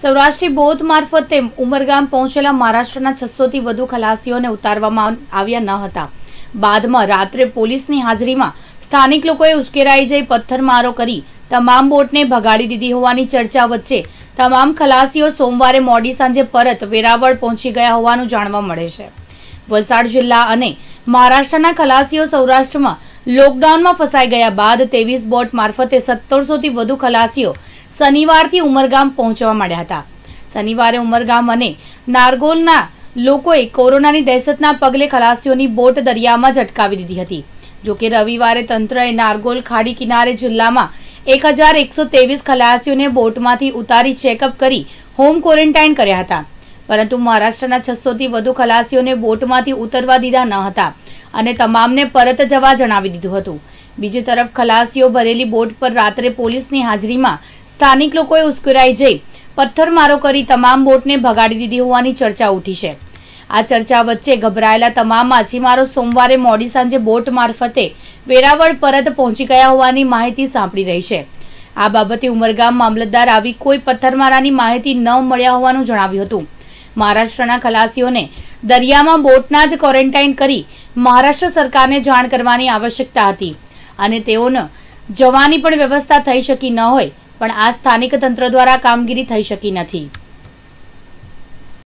સૌરાષ્ટ્રથી બૌદ્ધ મારફતે ઉમરગામ પહોંચેલા મહારાષ્ટ્રના છસોથી વધુ ખલાસીઓને ઉતારવામાં આવ્યા ન હતા બાદમાં રાત્રે પોલીસની હાજરીમાં સ્થાનિક લોકોએ ઉશ્કેરાઈ જઈ પથ્થરમારો કરી તમામ બોટને ભગાડી દીધી હોવાની ચર્ચા વચ્ચે તમામ ખલાસીઓ સોમવારે મોડી સાંજે પરત વેરાવળ પહોંચી ગયા હોવાનું જાણવા મળે છે વલસાડ જિલ્લા અને મહારાષ્ટ્રના ખલાસીઓ સૌરાષ્ટ્રમાં લોકડાઉનમાં ફસાઈ ગયા બાદ ત્રેવીસ બોટ મારફતે સત્તરસોથી વધુ ખલાસીઓ શનિવારથી ઉમરગામ પહોંચવા માંડ્યા હતા શનિવારે ઉમરગામ અને નારગોલના લોકોએ કોરોનાની દહેશતના પગલે ખલાસીઓની બોટ દરિયામાં જ અટકાવી દીધી હતી જોકે રવિવારે તંત્રએ નારગોલ ખાડી કિનારે જિલ્લામાં એક હજાર એકસો ત્રેવીસ ખલાસીઓને બોટમાંથી ઉતારી ચેકઅપ કરી હોમ ક્વોરન્ટાઇન કર્યા હતા પરંતુ મહારાષ્ટ્રના છસોથી વધુ ખલાસીઓને બોટમાંથી ઉતરવા દીધા ન હતા અને તમામને પરત જવા જણાવી દીધું હતું બીજી તરફ ખલાસીઓ ભરેલી બોટ પર રાત્રે પોલીસની હાજરીમાં સ્થાનિક લોકોએ ઉશ્કેરાઈ જઈ પથ્થરમારો કરી તમામ બોટને ભગાડી દીધી હોવાની ચર્ચા ઉઠી છે આ ચર્ચા વચ્ચે ગભરાયેલા તમામ માછીમારો સોમવારે મોડી સાંજે બોટ મારફતે વેરાવળ પરત પહોંચી ગયા હોવાની માહિતી સાંપડી રહી છે આ બાબતે ઉમરગામ મામલતદાર આવી કોઈ પથ્થરમારાની માહિતી ન મળ્યા હોવાનું જણાવ્યું હતું મહારાષ્ટ્રના ખલાસીઓને દરિયામાં બોટના જ ક્વોરન્ટાઇન કરી મહારાષ્ટ્ર સરકારને જાણ કરવાની આવશ્યકતા હતી અને તેઓને જવાની પણ વ્યવસ્થા થઈ શકી ન હોય પણ આ સ્થાનિક તંત્ર દ્વારા કામગીરી થઈ શકી નથી